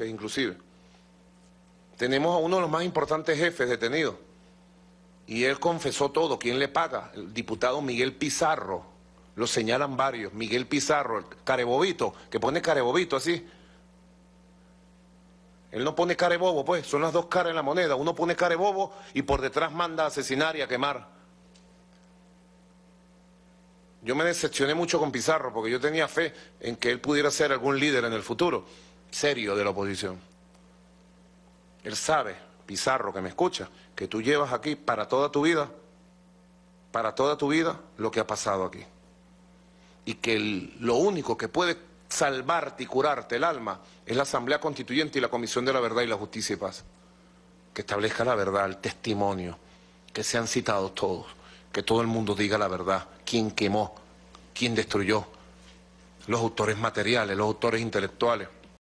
inclusive. Tenemos a uno de los más importantes jefes detenidos. Y él confesó todo. ¿Quién le paga? El diputado Miguel Pizarro. Lo señalan varios. Miguel Pizarro, el carebobito, que pone carebobito así. Él no pone carebobo, pues. Son las dos caras en la moneda. Uno pone carebobo y por detrás manda a asesinar y a quemar. Yo me decepcioné mucho con Pizarro porque yo tenía fe en que él pudiera ser algún líder en el futuro serio de la oposición. Él sabe, Pizarro, que me escucha, que tú llevas aquí para toda tu vida, para toda tu vida, lo que ha pasado aquí. Y que lo único que puede salvarte y curarte el alma es la Asamblea Constituyente y la Comisión de la Verdad y la Justicia y Paz. Que establezca la verdad, el testimonio, que sean citados todos, que todo el mundo diga la verdad, quién quemó, quién destruyó, los autores materiales, los autores intelectuales.